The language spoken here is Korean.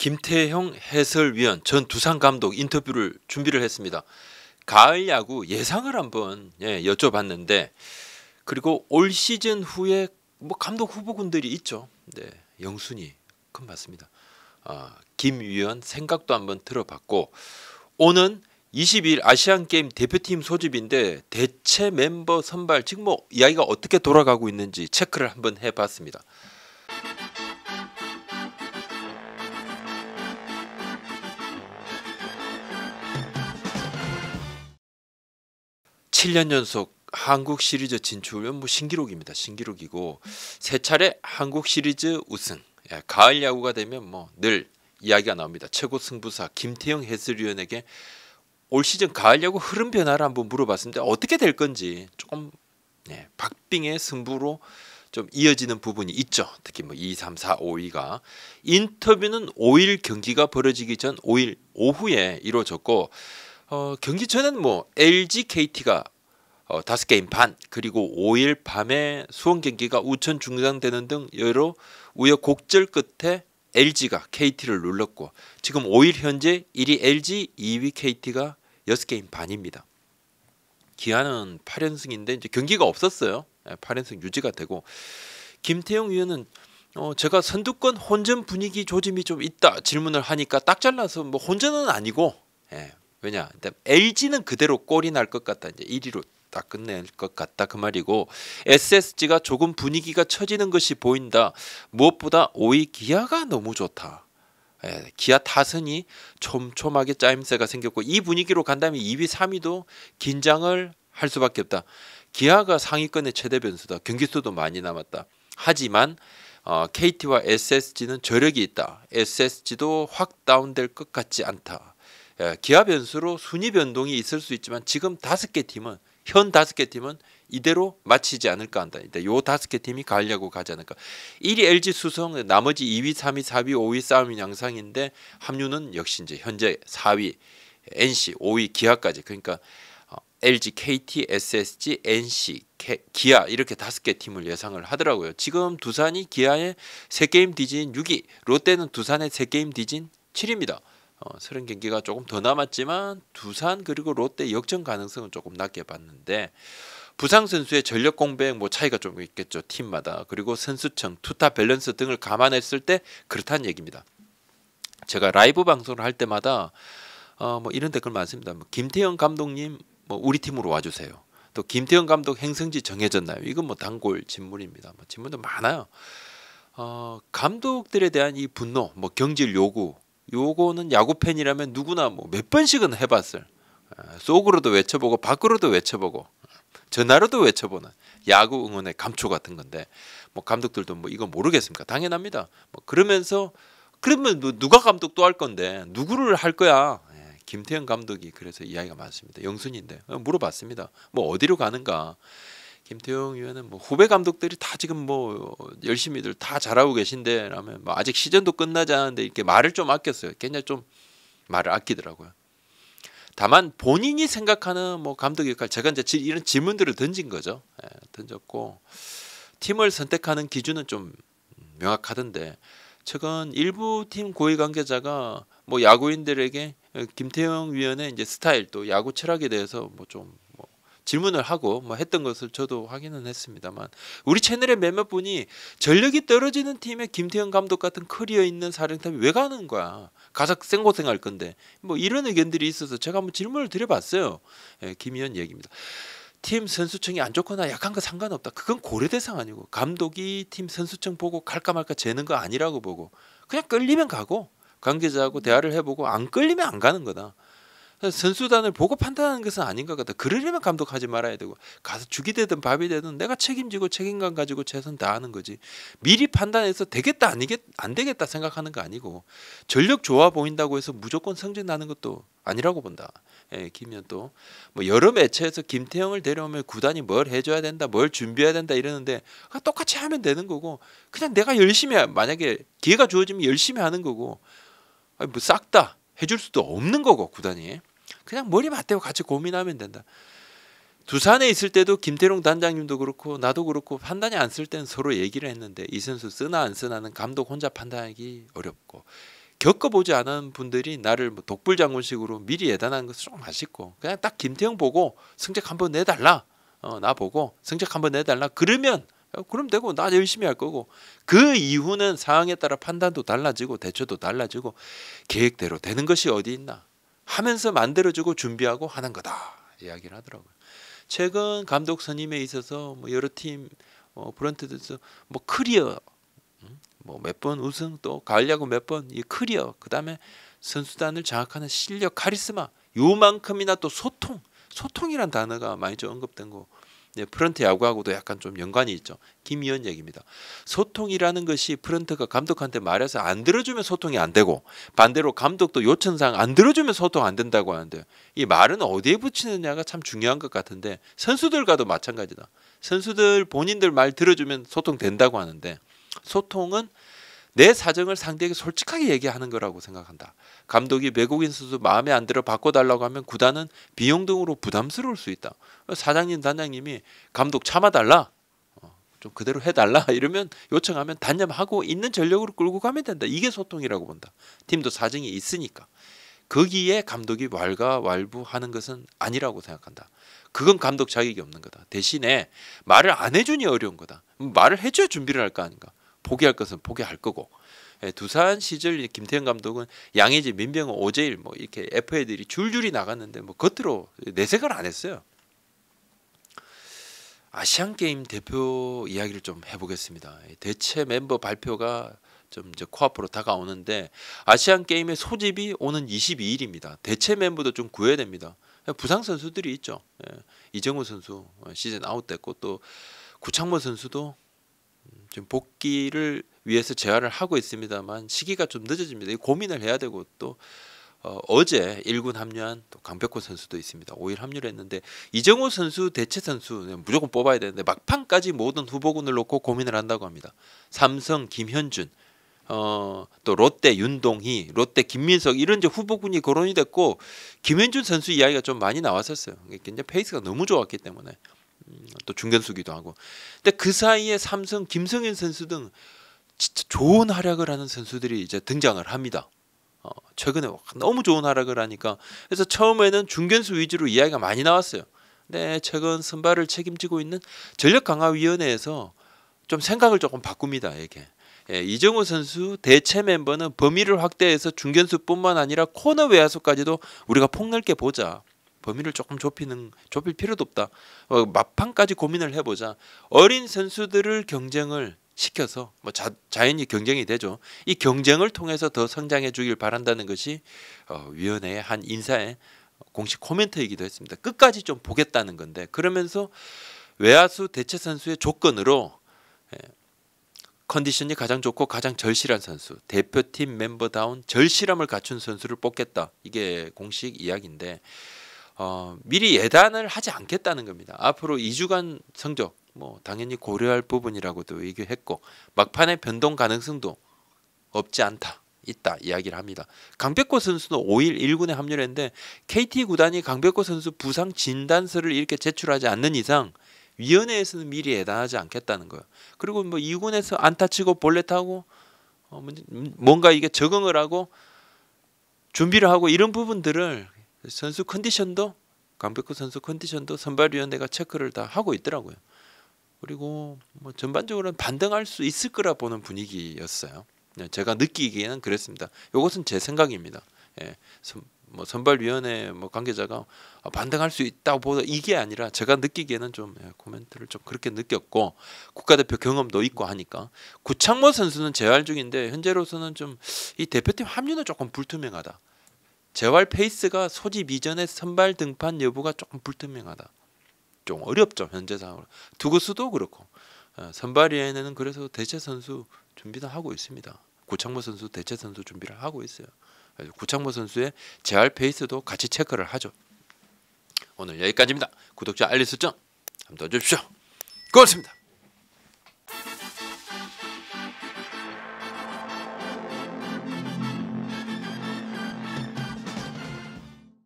김태형 해설위원 전 두산 감독 인터뷰를 준비를 했습니다. 가을 야구 예상을 한번 예, 여쭤봤는데 그리고 올 시즌 후에 뭐 감독 후보군들이 있죠. 네, 영순이 큰 맞습니다. 아, 김 위원 생각도 한번 들어봤고 오는 22일 아시안 게임 대표팀 소집인데 대체 멤버 선발 지금 뭐 이야기가 어떻게 돌아가고 있는지 체크를 한번 해봤습니다. 7년 연속 한국 시리즈 진출은 뭐 신기록입니다. 신기록이고 세 차례 한국 시리즈 우승. 예, 가을 야구가 되면 뭐 늘 이야기가 나옵니다. 최고 승부사 김태형 해설위원에게 올 시즌 가을 야구 흐름 변화를 한번 물어봤습니다. 어떻게 될 건지 조금 예, 박빙의 승부로 좀 이어지는 부분이 있죠. 특히 뭐 2, 3, 4, 5, 위가 인터뷰는 5일 경기가 벌어지기 전 5일 오후에 이루어졌고 어, 경기천는뭐 LG KT가 어, 5게임 반 그리고 5일 밤에 수원 경기가 우천 중단되는 등 여러 우여곡절 끝에 LG가 KT를 눌렀고 지금 5일 현재 1위 LG, 2위 KT가 여섯 게임 반입니다. 기아는 8연승인데 이제 경기가 없었어요. 8연승 예, 유지가 되고 김태용 위원은 어 제가 선두권 혼전 분위기 조짐이 좀 있다 질문을 하니까 딱 잘라서 뭐 혼전은 아니고 예, 왜냐? 일단 LG는 그대로 꼴이 날 것 같다. 이제 1위로 다 끝낼 것 같다 그 말이고 SSG가 조금 분위기가 처지는 것이 보인다. 무엇보다 5위 기아가 너무 좋다. 예, 기아 타선이 촘촘하게 짜임새가 생겼고 이 분위기로 간다면 2위, 3위도 긴장을 할 수밖에 없다. 기아가 상위권의 최대 변수다. 경기수도 많이 남았다. 하지만 어, KT와 SSG는 저력이 있다. SSG도 확 다운될 것 같지 않다. 예, 기아 변수로 순위 변동이 있을 수 있지만 지금 다섯 개 팀은 현 다섯 개 팀은 이대로 마치지 않을까 한다. 이요 다섯 개 팀이 가려고 가지 않을까. 1위 LG 수성, 나머지 2위, 3위, 4위, 5위 싸움인 양상인데 합류는 역시 이제 현재 4위 NC, 5위 기아까지. 그러니까 LG, KT, SSG, NC, 기아 이렇게 다섯 개 팀을 예상을 하더라고요. 지금 두산이 기아의세 게임 뒤진 6위, 롯데는 두산의세 게임 뒤진 7위입니다. 어, 30경기가 조금 더 남았지만 두산 그리고 롯데 역전 가능성은 조금 낮게 봤는데 부상 선수의 전력 공백 뭐 차이가 좀 있겠죠 팀마다 그리고 선수층 투타 밸런스 등을 감안했을 때 그렇다는 얘기입니다. 제가 라이브 방송을 할 때마다 어, 뭐 이런 댓글 많습니다. 뭐 김태형 감독님 뭐 우리 팀으로 와주세요. 또 김태형 감독 행성지 정해졌나요? 이건 뭐 단골 질문입니다. 뭐 질문도 많아요. 어, 감독들에 대한 이 분노, 뭐 경질 요구, 요거는 야구 팬이라면 누구나 뭐 몇 번씩은 해봤을 아, 속으로도 외쳐보고 밖으로도 외쳐보고 전화로도 외쳐보는 야구 응원의 감초 같은 건데 뭐 감독들도 뭐 이거 모르겠습니까? 당연합니다. 뭐 그러면서 그러면 누가 감독 또 할 건데 누구를 할 거야? 예, 김태형 감독이 그래서 이야기가 많습니다. 영순인데 어, 물어봤습니다. 뭐 어디로 가는가? 김태용 위원은 뭐 후배 감독들이 다 지금 뭐 열심히들 다 잘하고 계신데 라면 뭐 아직 시즌도 끝나지 않은데 이렇게 말을 좀 아꼈어요. 굉장히 좀 말을 아끼더라고요. 다만 본인이 생각하는 뭐 감독 역할 제가 이제 이런 질문들을 던진 거죠. 예, 던졌고 팀을 선택하는 기준은 좀 명확하던데 최근 일부 팀 고위 관계자가 뭐 야구인들에게 김태형 위원의 이제 스타일 또 야구 철학에 대해서 뭐좀 질문을 하고 뭐 했던 것을 저도 확인은 했습니다만 우리 채널의 몇몇 분이 전력이 떨어지는 팀에 김태형 감독 같은 커리어 있는 사령탑이 왜 가는 거야 가서 생고생할 건데 뭐 이런 의견들이 있어서 제가 한번 질문을 드려봤어요 예, 김 의원 얘기입니다. 팀 선수층이 안 좋거나 약한 거 상관없다. 그건 고려 대상 아니고 감독이 팀 선수층 보고 갈까 말까 재는 거 아니라고 보고 그냥 끌리면 가고 관계자하고 대화를 해보고 안 끌리면 안 가는 거다. 선수단을 보고 판단하는 것은 아닌 것 같다. 그러려면 감독하지 말아야 되고 가서 죽이 되든 밥이 되든 내가 책임지고 책임감 가지고 최선 다하는 거지. 미리 판단해서 되겠다 아니겠 안 되겠다 생각하는 거 아니고 전력 좋아 보인다고 해서 무조건 성적 나는 것도 아니라고 본다. 예, 김현또뭐 여러 매체에서 김태형을 데려오면 구단이 뭘 해줘야 된다, 뭘 준비해야 된다 이러는데 아, 똑같이 하면 되는 거고 그냥 내가 열심히 만약에 기회가 주어지면 열심히 하는 거고 뭐싹다 해줄 수도 없는 거고 구단이 그냥 머리 맞대고 같이 고민하면 된다. 두산에 있을 때도 김태룡 단장님도 그렇고 나도 그렇고 판단이 안 쓸 때는 서로 얘기를 했는데 이선수 쓰나 안 쓰나는 감독 혼자 판단하기 어렵고 겪어보지 않은 분들이 나를 뭐 독불장군식으로 미리 예단하는 것은 좀 아쉽고 그냥 딱 김태형 보고 승적 한번 내달라 어, 나 보고 승적 한번 내달라 그러면 어, 그럼 되고 나 열심히 할 거고 그 이후는 상황에 따라 판단도 달라지고 대처도 달라지고 계획대로 되는 것이 어디 있나 하면서 만들어주고 준비하고 하는 거다 이야기를 하더라고요. 최근 감독 선임에 있어서 뭐 여러 팀 어, 브런트에서 뭐 클리어 음? 뭐몇 번 우승 또 가을야구 몇번이 커리어 그다음에 선수단을 장악하는 실력 카리스마 요만큼이나 또 소통 소통이란 단어가 많이 좀 언급된 거 네, 프런트 야구하고도 약간 좀 연관이 있죠. 김 위원 얘기입니다. 소통이라는 것이 프런트가 감독한테 말해서 안 들어주면 소통이 안 되고 반대로 감독도 요청상 안 들어주면 소통 안 된다고 하는데 이 말은 어디에 붙이느냐가 참 중요한 것 같은데 선수들과도 마찬가지다. 선수들 본인들 말 들어주면 소통 된다고 하는데 소통은 내 사정을 상대에게 솔직하게 얘기하는 거라고 생각한다. 감독이 외국인 선수 마음에 안 들어 바꿔달라고 하면 구단은 비용 등으로 부담스러울 수 있다. 사장님, 단장님이 감독 참아달라. 어, 좀 그대로 해달라 이러면 요청하면 단념하고 있는 전력으로 끌고 가면 된다. 이게 소통이라고 본다. 팀도 사정이 있으니까. 거기에 감독이 왈가왈부하는 것은 아니라고 생각한다. 그건 감독 자격이 없는 거다. 대신에 말을 안 해주니 어려운 거다. 말을 해줘야 준비를 할 거 아닌가. 포기할 것은 포기할 거고 예, 두산 시절 김태형 감독은 양의지, 민병호, 오재일 뭐 이렇게 FA들이 줄줄이 나갔는데 뭐 겉으로 내색을 안 했어요. 아시안 게임 대표 이야기를 좀 해보겠습니다. 예, 대체 멤버 발표가 좀 이제 코앞으로 다가오는데 아시안 게임의 소집이 오는 22일입니다. 대체 멤버도 좀 구해야 됩니다. 예, 부상 선수들이 있죠. 예, 이정우 선수 어, 시즌 아웃됐고 또 구창모 선수도 지금 복귀를 위해서 재활을 하고 있습니다만 시기가 좀 늦어집니다. 고민을 해야 되고 또 어, 제 1군 합류한 또 강백호 선수도 있습니다. 5일 합류를 했는데 이정호 선수 대체 선수 무조건 뽑아야 되는데 막판까지 모든 후보군을 놓고 고민을 한다고 합니다. 삼성 김현준 어, 또 롯데 윤동희, 롯데 김민석 이런 이제 후보군이 거론이 됐고 김현준 선수 이야기가 좀 많이 나왔었어요. 굉장히 페이스가 너무 좋았기 때문에 또 중견수기도 하고. 근데 그 사이에 삼성 김성현 선수 등 진짜 좋은 활약을 하는 선수들이 이제 등장을 합니다. 어, 최근에 너무 좋은 활약을 하니까 그래서 처음에는 중견수 위주로 이야기가 많이 나왔어요. 네, 최근 선발을 책임지고 있는 전력 강화 위원회에서 좀 생각을 조금 바꿉니다. 이게 예, 이정우 선수 대체 멤버는 범위를 확대해서 중견수뿐만 아니라 코너 외야수까지도 우리가 폭넓게 보자. 범위를 조금 좁히는 좁힐 필요도 없다. 어, 막판까지 고민을 해보자. 어린 선수들을 경쟁을 시켜서 뭐 자, 자연히 경쟁이 되죠. 이 경쟁을 통해서 더 성장해 주길 바란다는 것이 어, 위원회의 한 인사의 공식 코멘트이기도 했습니다. 끝까지 좀 보겠다는 건데 그러면서 외야수 대체 선수의 조건으로 예, 컨디션이 가장 좋고 가장 절실한 선수, 대표팀 멤버다운 절실함을 갖춘 선수를 뽑겠다. 이게 공식 이야기인데 어, 미리 예단을 하지 않겠다는 겁니다. 앞으로 2주간 성적 뭐 당연히 고려할 부분이라고도 얘기했고 막판에 변동 가능성도 없지 않다. 있다 이야기를 합니다. 강백호 선수는 5일 1군에 합류했는데 KT 구단이 강백호 선수 부상 진단서를 이렇게 제출하지 않는 이상 위원회에서는 미리 예단하지 않겠다는 거예요. 그리고 뭐 2군에서 안타 치고 볼넷 타고 어, 뭔가 이게 적응을 하고 준비를 하고 이런 부분들을 선수 컨디션도 강백호 선수 컨디션도 선발위원회가 체크를 다 하고 있더라고요. 그리고 뭐 전반적으로는 반등할 수 있을 거라 보는 분위기였어요. 네, 제가 느끼기에는 그랬습니다. 이것은 제 생각입니다. 예, 선, 뭐 선발위원회 뭐 관계자가 아, 반등할 수 있다고 보다 이게 아니라 제가 느끼기에는 좀 예, 코멘트를 좀 그렇게 느꼈고 국가대표 경험도 있고 하니까 구창모 선수는 재활 중인데 현재로서는 좀 이 대표팀 합류는 조금 불투명하다. 재활 페이스가 소집 이전의 선발 등판 여부가 조금 불투명하다. 좀 어렵죠 현재 상황으로. 두구수도 그렇고 어, 선발위원는 그래서 대체 선수 준비도 하고 있습니다. 구창모 선수 대체 선수 준비를 하고 있어요. 구창모 선수의 재활 페이스도 같이 체크를 하죠. 오늘 여기까지입니다. 구독자 알림 설정 한번 더 주십시오. 고맙습니다.